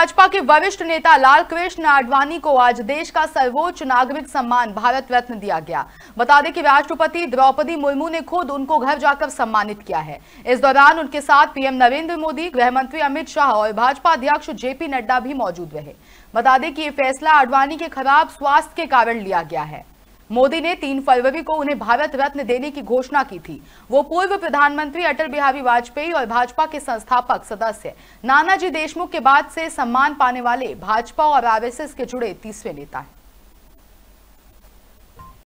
भाजपा के वरिष्ठ नेता लाल कृष्ण आडवाणी को आज देश का सर्वोच्च नागरिक सम्मान भारत रत्न दिया गया बता दें कि राष्ट्रपति द्रौपदी मुर्मू ने खुद उनको घर जाकर सम्मानित किया है इस दौरान उनके साथ पीएम नरेंद्र मोदी गृह मंत्री अमित शाह और भाजपा अध्यक्ष जेपी नड्डा भी मौजूद रहे बता दें कि यह फैसला आडवाणी के खराब स्वास्थ्य के कारण लिया गया है मोदी ने 3 फरवरी को उन्हें भारत रत्न देने की घोषणा की थी वो पूर्व प्रधानमंत्री अटल बिहारी वाजपेयी और भाजपा के संस्थापक सदस्य नानाजी देशमुख के बाद से सम्मान पाने वाले भाजपा और आरएसएस के जुड़े तीसरे नेता हैं